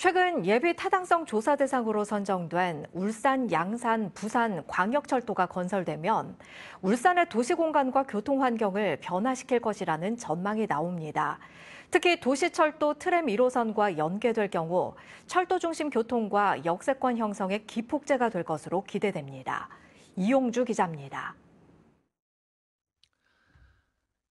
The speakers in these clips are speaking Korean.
최근 예비 타당성 조사 대상으로 선정된 울산, 양산, 부산 광역철도가 건설되면 울산의 도시 공간과 교통 환경을 변화시킬 것이라는 전망이 나옵니다. 특히 도시철도 트램 1호선과 연계될 경우 철도 중심 교통과 역세권 형성의 기폭제가 될 것으로 기대됩니다. 이용주 기자입니다.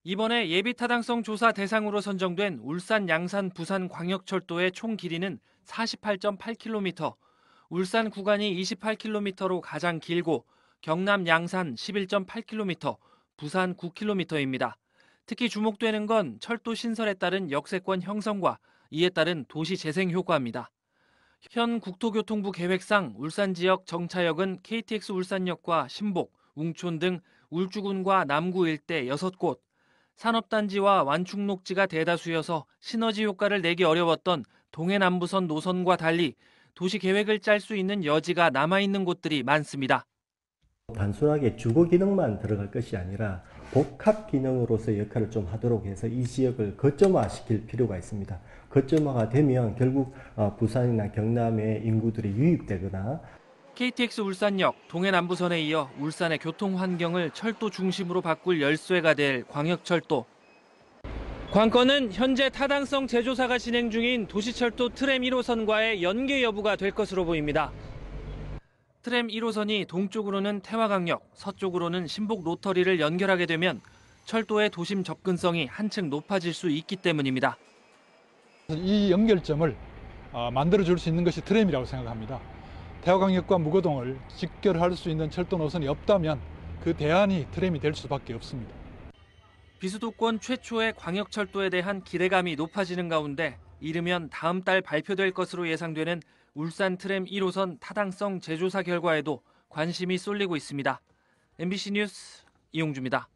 이번에 예비 타당성 조사 대상으로 선정된 울산 양산 부산 광역철도의 총 길이는 48.8km, 울산 구간이 28km로 가장 길고 경남 양산 11.8km, 부산 9km입니다. 특히 주목되는 건 철도 신설에 따른 역세권 형성과 이에 따른 도시 재생 효과입니다. 현 국토교통부 계획상 울산 지역 정차역은 KTX 울산역과 신복, 웅촌 등 울주군과 남구 일대 6곳, 산업단지와 완충녹지가 대다수여서 시너지 효과를 내기 어려웠던 동해남부선 노선과 달리 도시 계획을 짤 수 있는 여지가 남아있는 곳들이 많습니다. 단순하게 주거 기능만 들어갈 것이 아니라 복합 기능으로서 역할을 좀 하도록 해서 이 지역을 거점화시킬 필요가 있습니다. 거점화가 되면 결국 어, 부산이나 경남의 인구들이 유입되거나 KTX 울산역 동해남부선에 이어 울산의 교통 환경을 철도 중심으로 바꿀 열쇠가 될 광역철도. 관건은 현재 타당성 재조사가 진행 중인 도시철도 트램 1호선과의 연계 여부가 될 것으로 보입니다. 트램 1호선이 동쪽으로는 태화강역, 서쪽으로는 신복 로터리를 연결하게 되면 철도의 도심 접근성이 한층 높아질 수 있기 때문입니다. 이 연결점을 아, 만들어줄 수 있는 것이 트램이라고 생각합니다. 대화강역과 무거동을 직결할 수 있는 철도 노선이 없다면 그 대안이 트램이 될 수밖에 없습니다. 비수도권 최초의 광역철도에 대한 기대감이 높아지는 가운데 이르면 다음 달 발표될 것으로 예상되는 울산 트램 1호선 타당성 재조사 결과에도 관심이 쏠리고 있습니다. MBC 뉴스 이용주입니다.